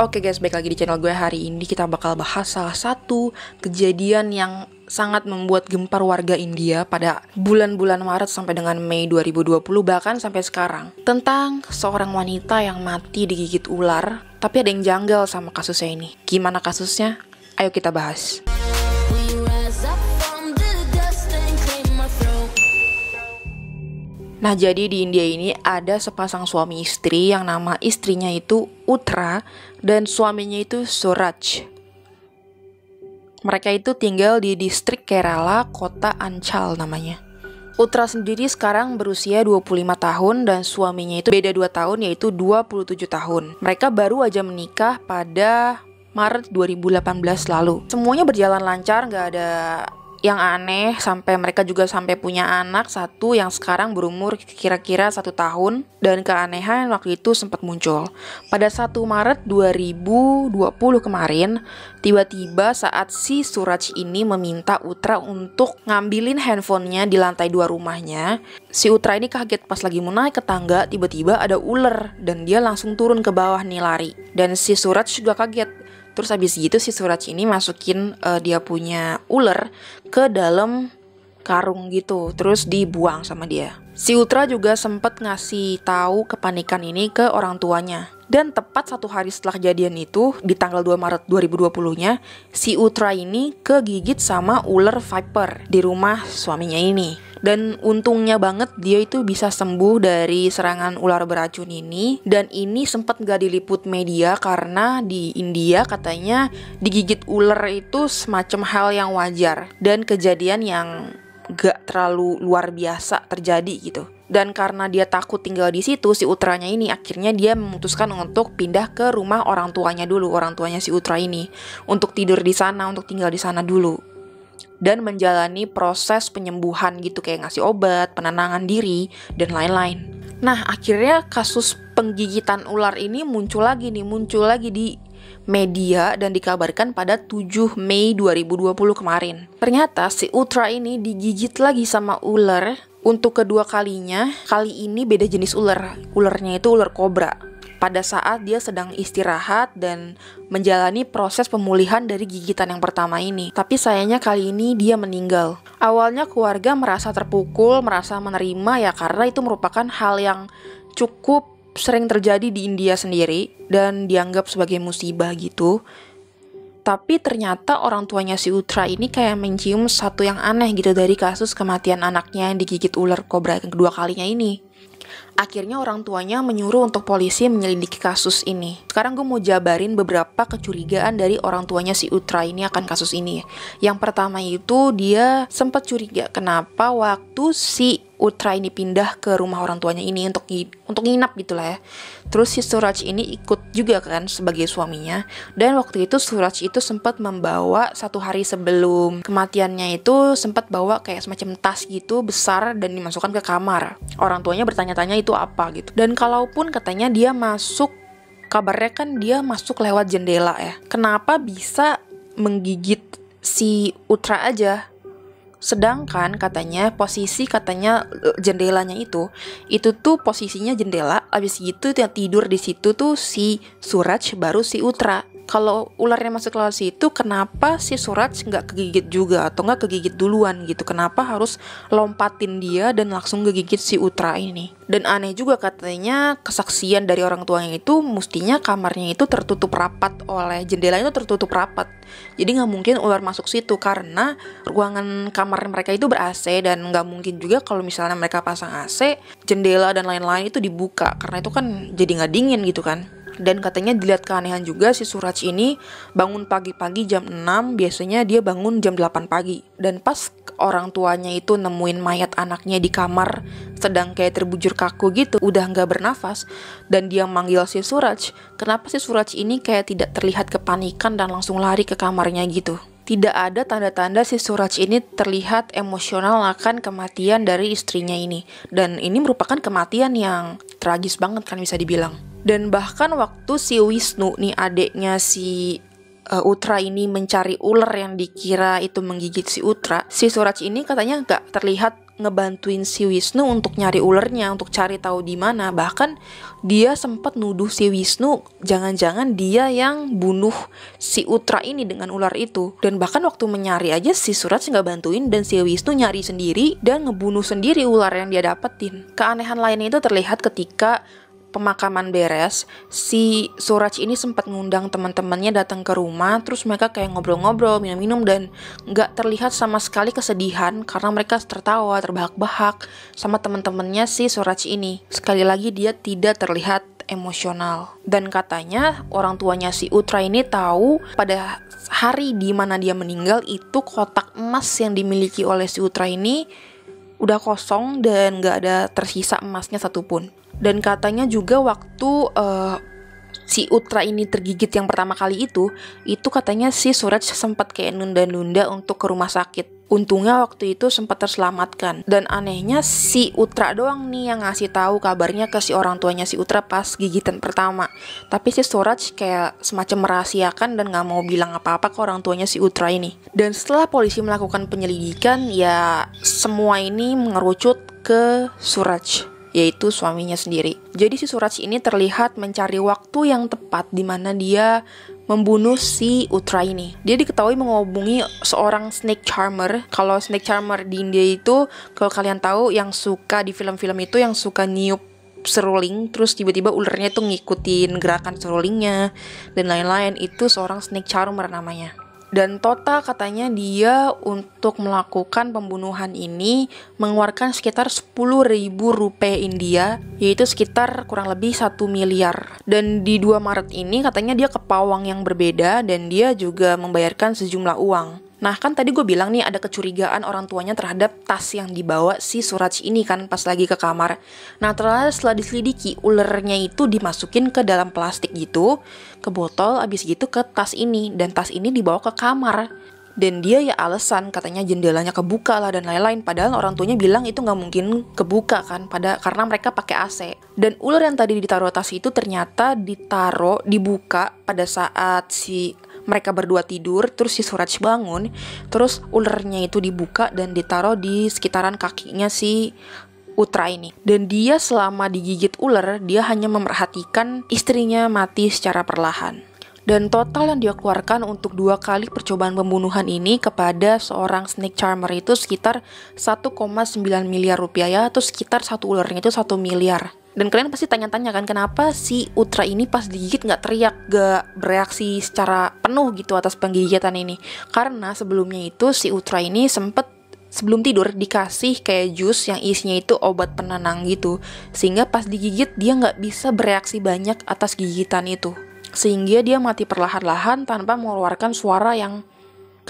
Oke guys, balik lagi di channel gue hari ini kita bakal bahas salah satu kejadian yang sangat membuat gempar warga India pada bulan-bulan Maret sampai dengan Mei 2020 bahkan sampai sekarang tentang seorang wanita yang mati digigit ular tapi ada yang janggal sama kasusnya ini. Gimana kasusnya? Ayo kita bahas. Nah, jadi di India ini ada sepasang suami istri yang nama istrinya itu Utra dan suaminya itu Suraj. Mereka itu tinggal di distrik Kerala, kota Anchal namanya. Utra sendiri sekarang berusia 25 tahun dan suaminya itu beda 2 tahun yaitu 27 tahun. Mereka baru aja menikah pada Maret 2018 lalu. Semuanya berjalan lancar, nggak ada yang aneh sampai mereka juga sampai punya anak satu yang sekarang berumur kira-kira satu tahun dan keanehan waktu itu sempat muncul. Pada 1 Maret 2020 kemarin, tiba-tiba saat si Suraj ini meminta Utra untuk ngambilin handphonenya di lantai dua rumahnya, si Utra ini kaget pas lagi mau naik ke tangga, tiba-tiba ada ular dan dia langsung turun ke bawah nih lari. Dan si Suraj juga kaget, Terus habis gitu si Suraj ini masukin uh, dia punya ular ke dalam karung gitu, terus dibuang sama dia. Si Ultra juga sempet ngasih tahu kepanikan ini ke orang tuanya. Dan tepat satu hari setelah kejadian itu, di tanggal 2 Maret 2020-nya, si Ultra ini kegigit sama ular viper di rumah suaminya ini dan untungnya banget dia itu bisa sembuh dari serangan ular beracun ini dan ini sempat gak diliput media karena di India katanya digigit ular itu semacam hal yang wajar dan kejadian yang gak terlalu luar biasa terjadi gitu dan karena dia takut tinggal di situ si utranya ini akhirnya dia memutuskan untuk pindah ke rumah orang tuanya dulu orang tuanya si utra ini untuk tidur di sana untuk tinggal di sana dulu dan menjalani proses penyembuhan gitu kayak ngasih obat, penenangan diri dan lain-lain. Nah, akhirnya kasus penggigitan ular ini muncul lagi nih, muncul lagi di media dan dikabarkan pada 7 Mei 2020 kemarin. Ternyata si Ultra ini digigit lagi sama ular untuk kedua kalinya. Kali ini beda jenis ular. Ularnya itu ular kobra pada saat dia sedang istirahat dan menjalani proses pemulihan dari gigitan yang pertama ini. Tapi sayangnya kali ini dia meninggal. Awalnya keluarga merasa terpukul, merasa menerima ya karena itu merupakan hal yang cukup sering terjadi di India sendiri dan dianggap sebagai musibah gitu. Tapi ternyata orang tuanya si Utra ini kayak mencium satu yang aneh gitu dari kasus kematian anaknya yang digigit ular kobra yang kedua kalinya ini. Akhirnya orang tuanya menyuruh untuk polisi menyelidiki kasus ini. Sekarang gue mau jabarin beberapa kecurigaan dari orang tuanya si Utra ini akan kasus ini. Yang pertama itu dia sempat curiga kenapa waktu si Utra ini pindah ke rumah orang tuanya ini untuk untuk nginap gitulah ya. Terus si Suraj ini ikut juga kan sebagai suaminya dan waktu itu Suraj itu sempat membawa satu hari sebelum kematiannya itu sempat bawa kayak semacam tas gitu besar dan dimasukkan ke kamar. Orang tuanya bertanya-tanya itu apa gitu. Dan kalaupun katanya dia masuk kabarnya kan dia masuk lewat jendela ya. Kenapa bisa menggigit si Utra aja? Sedangkan katanya posisi katanya eh, jendelanya itu itu tuh posisinya jendela habis gitu tidur di situ tuh si Suraj baru si Utra kalau ularnya masuk ke situ kenapa si surat nggak kegigit juga atau nggak kegigit duluan gitu kenapa harus lompatin dia dan langsung kegigit si Utra ini dan aneh juga katanya kesaksian dari orang tuanya itu mestinya kamarnya itu tertutup rapat oleh jendela itu tertutup rapat jadi nggak mungkin ular masuk situ karena ruangan kamar mereka itu ber AC dan nggak mungkin juga kalau misalnya mereka pasang AC jendela dan lain-lain itu dibuka karena itu kan jadi nggak dingin gitu kan dan katanya dilihat keanehan juga si Suraj ini bangun pagi-pagi jam 6, biasanya dia bangun jam 8 pagi. Dan pas orang tuanya itu nemuin mayat anaknya di kamar sedang kayak terbujur kaku gitu, udah nggak bernafas, dan dia manggil si Suraj, kenapa si Suraj ini kayak tidak terlihat kepanikan dan langsung lari ke kamarnya gitu tidak ada tanda-tanda si Suraj ini terlihat emosional akan kematian dari istrinya ini. Dan ini merupakan kematian yang tragis banget kan bisa dibilang. Dan bahkan waktu si Wisnu nih adeknya si uh, Utra ini mencari ular yang dikira itu menggigit si Utra, si Suraj ini katanya nggak terlihat ngebantuin si Wisnu untuk nyari ulernya, untuk cari tahu di mana. Bahkan dia sempat nuduh si Wisnu, jangan-jangan dia yang bunuh si Utra ini dengan ular itu. Dan bahkan waktu menyari aja si Suraj nggak bantuin dan si Wisnu nyari sendiri dan ngebunuh sendiri ular yang dia dapetin. Keanehan lainnya itu terlihat ketika pemakaman beres, si Suraj ini sempat ngundang teman-temannya datang ke rumah, terus mereka kayak ngobrol-ngobrol, minum-minum dan nggak terlihat sama sekali kesedihan karena mereka tertawa, terbahak-bahak sama teman-temannya si Suraj ini. Sekali lagi dia tidak terlihat emosional. Dan katanya orang tuanya si Utra ini tahu pada hari di mana dia meninggal itu kotak emas yang dimiliki oleh si Utra ini udah kosong dan gak ada tersisa emasnya satupun. Dan katanya juga waktu uh, si Utra ini tergigit yang pertama kali itu, itu katanya si Suraj sempat kayak nunda-nunda untuk ke rumah sakit. Untungnya waktu itu sempat terselamatkan. Dan anehnya si Utra doang nih yang ngasih tahu kabarnya ke si orang tuanya si Utra pas gigitan pertama. Tapi si Suraj kayak semacam merahasiakan dan nggak mau bilang apa-apa ke orang tuanya si Utra ini. Dan setelah polisi melakukan penyelidikan, ya semua ini mengerucut ke Suraj yaitu suaminya sendiri. Jadi si Suraj ini terlihat mencari waktu yang tepat di mana dia membunuh si Utra ini. Dia diketahui menghubungi seorang snake charmer. Kalau snake charmer di India itu, kalau kalian tahu yang suka di film-film itu yang suka niup seruling terus tiba-tiba ularnya tuh ngikutin gerakan serulingnya dan lain-lain itu seorang snake charmer namanya dan total katanya dia untuk melakukan pembunuhan ini mengeluarkan sekitar 10 ribu rupiah India yaitu sekitar kurang lebih 1 miliar dan di 2 Maret ini katanya dia ke pawang yang berbeda dan dia juga membayarkan sejumlah uang Nah, kan tadi gue bilang nih ada kecurigaan orang tuanya terhadap tas yang dibawa si Suraj ini kan pas lagi ke kamar. Nah, ternyata setelah diselidiki, ulernya itu dimasukin ke dalam plastik gitu, ke botol, abis gitu ke tas ini. Dan tas ini dibawa ke kamar. Dan dia ya alasan katanya jendelanya kebuka lah dan lain-lain. Padahal orang tuanya bilang itu nggak mungkin kebuka kan, pada karena mereka pakai AC. Dan ular yang tadi ditaruh tas itu ternyata ditaruh dibuka pada saat si mereka berdua tidur, terus si Suraj bangun, terus ulernya itu dibuka dan ditaruh di sekitaran kakinya si Utra ini. Dan dia selama digigit ular, dia hanya memperhatikan istrinya mati secara perlahan. Dan total yang dia keluarkan untuk dua kali percobaan pembunuhan ini kepada seorang snake charmer itu sekitar 1,9 miliar rupiah ya, atau sekitar satu ularnya itu 1 miliar. Dan kalian pasti tanya-tanya kan kenapa si Utra ini pas digigit nggak teriak, nggak bereaksi secara penuh gitu atas penggigitan ini. Karena sebelumnya itu si Utra ini sempet sebelum tidur dikasih kayak jus yang isinya itu obat penenang gitu. Sehingga pas digigit dia nggak bisa bereaksi banyak atas gigitan itu. Sehingga dia mati perlahan-lahan tanpa mengeluarkan suara yang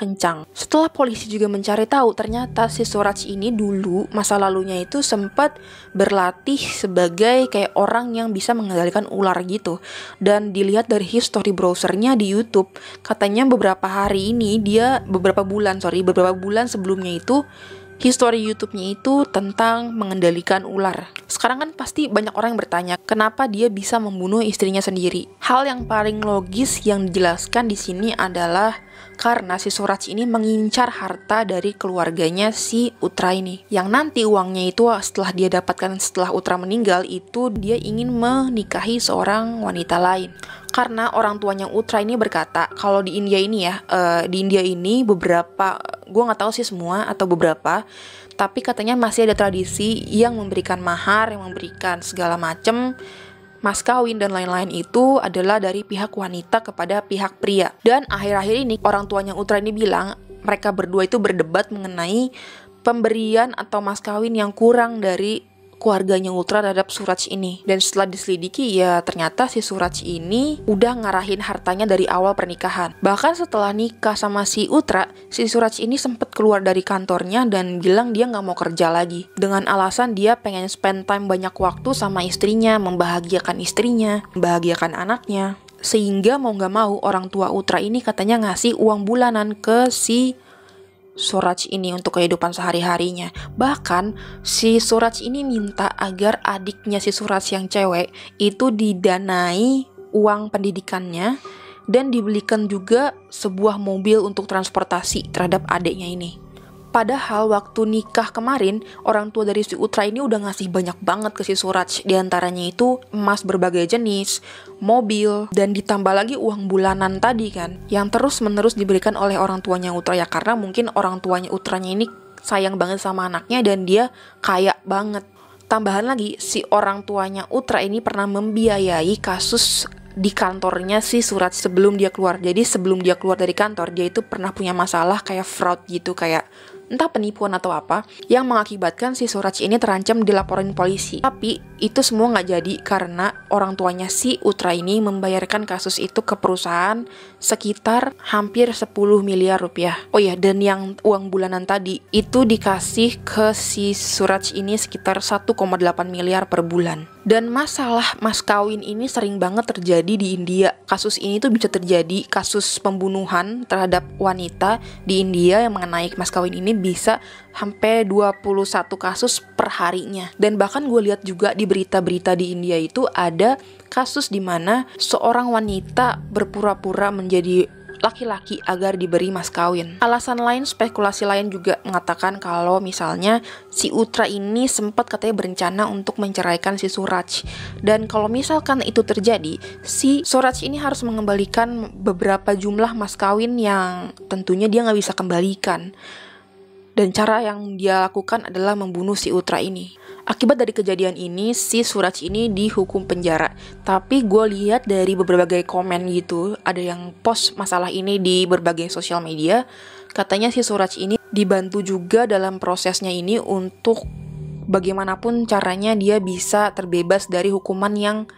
kencang. Setelah polisi juga mencari tahu, ternyata si Suraj ini dulu masa lalunya itu sempat berlatih sebagai kayak orang yang bisa mengendalikan ular gitu. Dan dilihat dari history browsernya di YouTube, katanya beberapa hari ini dia beberapa bulan, sorry, beberapa bulan sebelumnya itu history YouTube-nya itu tentang mengendalikan ular. Sekarang kan pasti banyak orang yang bertanya, kenapa dia bisa membunuh istrinya sendiri? Hal yang paling logis yang dijelaskan di sini adalah karena si Suraj ini mengincar harta dari keluarganya si Utra ini. Yang nanti uangnya itu setelah dia dapatkan setelah Utra meninggal itu dia ingin menikahi seorang wanita lain karena orang tuanya Utra ini berkata kalau di India ini ya uh, di India ini beberapa gue nggak tahu sih semua atau beberapa tapi katanya masih ada tradisi yang memberikan mahar yang memberikan segala macem mas kawin dan lain-lain itu adalah dari pihak wanita kepada pihak pria dan akhir-akhir ini orang tuanya Utra ini bilang mereka berdua itu berdebat mengenai pemberian atau mas kawin yang kurang dari keluarganya Ultra terhadap Suraj ini. Dan setelah diselidiki ya ternyata si Suraj ini udah ngarahin hartanya dari awal pernikahan. Bahkan setelah nikah sama si Ultra, si Suraj ini sempat keluar dari kantornya dan bilang dia nggak mau kerja lagi. Dengan alasan dia pengen spend time banyak waktu sama istrinya, membahagiakan istrinya, membahagiakan anaknya. Sehingga mau nggak mau orang tua Ultra ini katanya ngasih uang bulanan ke si Suraj ini untuk kehidupan sehari-harinya. Bahkan si Suraj ini minta agar adiknya si Suraj yang cewek itu didanai uang pendidikannya dan dibelikan juga sebuah mobil untuk transportasi terhadap adiknya ini. Padahal waktu nikah kemarin, orang tua dari si Utra ini udah ngasih banyak banget ke si Suraj. Di antaranya itu emas berbagai jenis, mobil, dan ditambah lagi uang bulanan tadi kan. Yang terus-menerus diberikan oleh orang tuanya Utra ya karena mungkin orang tuanya Utranya ini sayang banget sama anaknya dan dia kaya banget. Tambahan lagi, si orang tuanya Utra ini pernah membiayai kasus di kantornya si surat sebelum dia keluar. Jadi sebelum dia keluar dari kantor, dia itu pernah punya masalah kayak fraud gitu, kayak entah penipuan atau apa, yang mengakibatkan si Suraj ini terancam dilaporin polisi. Tapi itu semua nggak jadi karena orang tuanya si Utra ini membayarkan kasus itu ke perusahaan sekitar hampir 10 miliar rupiah. Oh ya, dan yang uang bulanan tadi itu dikasih ke si Suraj ini sekitar 1,8 miliar per bulan. Dan masalah mas kawin ini sering banget terjadi di India. Kasus ini tuh bisa terjadi kasus pembunuhan terhadap wanita di India yang mengenai mas kawin ini bisa sampai 21 kasus harinya. Dan bahkan gue lihat juga di berita-berita di India itu ada kasus di mana seorang wanita berpura-pura menjadi laki-laki agar diberi mas kawin. Alasan lain, spekulasi lain juga mengatakan kalau misalnya si Utra ini sempat katanya berencana untuk menceraikan si Suraj. Dan kalau misalkan itu terjadi, si Suraj ini harus mengembalikan beberapa jumlah mas kawin yang tentunya dia nggak bisa kembalikan. Dan cara yang dia lakukan adalah membunuh si Ultra ini. Akibat dari kejadian ini, si Suraj ini dihukum penjara. Tapi gue lihat dari berbagai komen gitu, ada yang post masalah ini di berbagai sosial media. Katanya si Suraj ini dibantu juga dalam prosesnya ini untuk bagaimanapun caranya dia bisa terbebas dari hukuman yang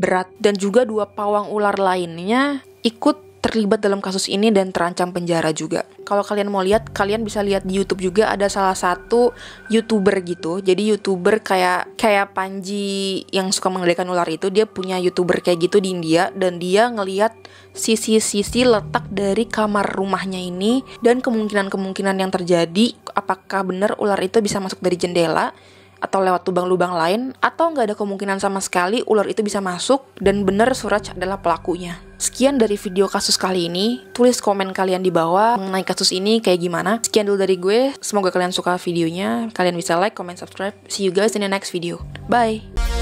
berat. Dan juga dua pawang ular lainnya ikut terlibat dalam kasus ini dan terancam penjara juga kalau kalian mau lihat kalian bisa lihat di YouTube juga ada salah satu youtuber gitu jadi youtuber kayak kayak Panji yang suka menggelekan ular itu dia punya youtuber kayak gitu di India dan dia ngelihat sisi-sisi letak dari kamar rumahnya ini dan kemungkinan-kemungkinan yang terjadi apakah benar ular itu bisa masuk dari jendela atau lewat lubang-lubang lain atau nggak ada kemungkinan sama sekali ular itu bisa masuk dan benar Suraj adalah pelakunya. Sekian dari video kasus kali ini. Tulis komen kalian di bawah mengenai kasus ini kayak gimana. Sekian dulu dari gue. Semoga kalian suka videonya. Kalian bisa like, comment, subscribe. See you guys in the next video. Bye.